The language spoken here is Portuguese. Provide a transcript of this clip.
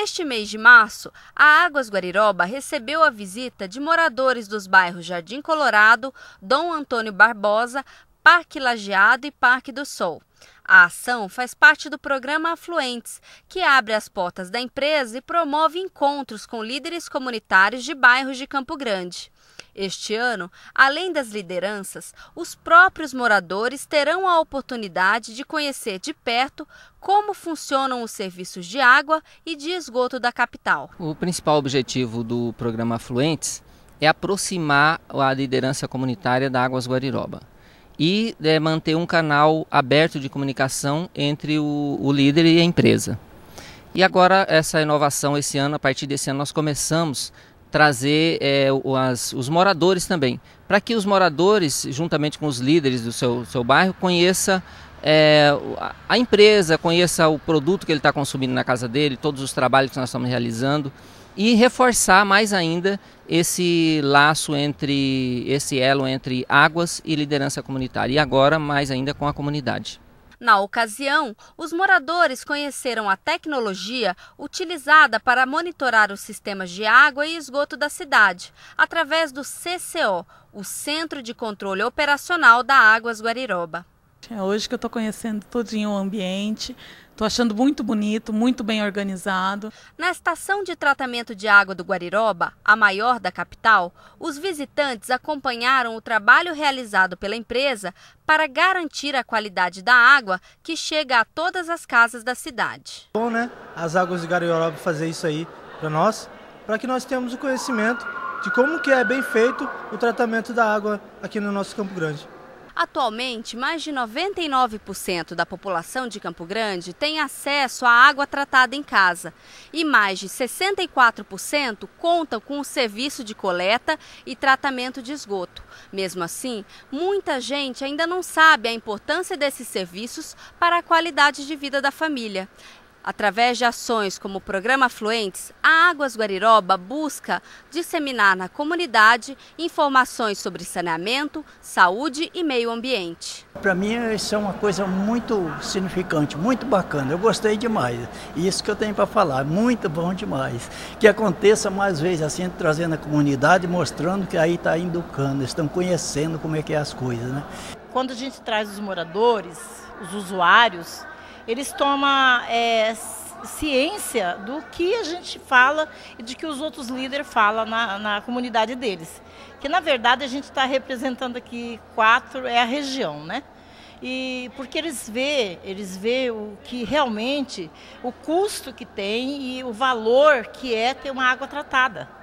Neste mês de março, a Águas Guariroba recebeu a visita de moradores dos bairros Jardim Colorado, Dom Antônio Barbosa, Parque Lajeado e Parque do Sol. A ação faz parte do programa Afluentes, que abre as portas da empresa e promove encontros com líderes comunitários de bairros de Campo Grande. Este ano, além das lideranças, os próprios moradores terão a oportunidade de conhecer de perto como funcionam os serviços de água e de esgoto da capital. O principal objetivo do programa Afluentes é aproximar a liderança comunitária da Águas Guariroba e é, manter um canal aberto de comunicação entre o, o líder e a empresa. E agora essa inovação esse ano, a partir desse ano nós começamos trazer é, as, os moradores também, para que os moradores, juntamente com os líderes do seu, seu bairro, conheça é, a empresa, conheça o produto que ele está consumindo na casa dele, todos os trabalhos que nós estamos realizando e reforçar mais ainda esse laço entre esse elo entre águas e liderança comunitária e agora mais ainda com a comunidade. Na ocasião, os moradores conheceram a tecnologia utilizada para monitorar os sistemas de água e esgoto da cidade, através do CCO, o Centro de Controle Operacional da Águas Guariroba. É hoje que eu estou conhecendo todinho o ambiente. Estou achando muito bonito, muito bem organizado. Na estação de tratamento de água do Guariroba, a maior da capital, os visitantes acompanharam o trabalho realizado pela empresa para garantir a qualidade da água que chega a todas as casas da cidade. Bom, né? As águas de Guariroba fazer isso aí para nós, para que nós tenhamos o conhecimento de como que é bem feito o tratamento da água aqui no nosso Campo Grande. Atualmente, mais de 99% da população de Campo Grande tem acesso à água tratada em casa e mais de 64% contam com o serviço de coleta e tratamento de esgoto. Mesmo assim, muita gente ainda não sabe a importância desses serviços para a qualidade de vida da família. Através de ações como o programa Fluentes, a Águas Guariroba busca disseminar na comunidade informações sobre saneamento, saúde e meio ambiente. Para mim isso é uma coisa muito significante, muito bacana. Eu gostei demais. Isso que eu tenho para falar, muito bom demais. Que aconteça mais vezes assim, trazendo a comunidade, mostrando que aí está educando, estão conhecendo como é que é as coisas, né? Quando a gente traz os moradores, os usuários, eles tomam é, ciência do que a gente fala e de que os outros líderes falam na, na comunidade deles. Que na verdade a gente está representando aqui quatro, é a região, né? E porque eles vê, eles vê o que realmente, o custo que tem e o valor que é ter uma água tratada.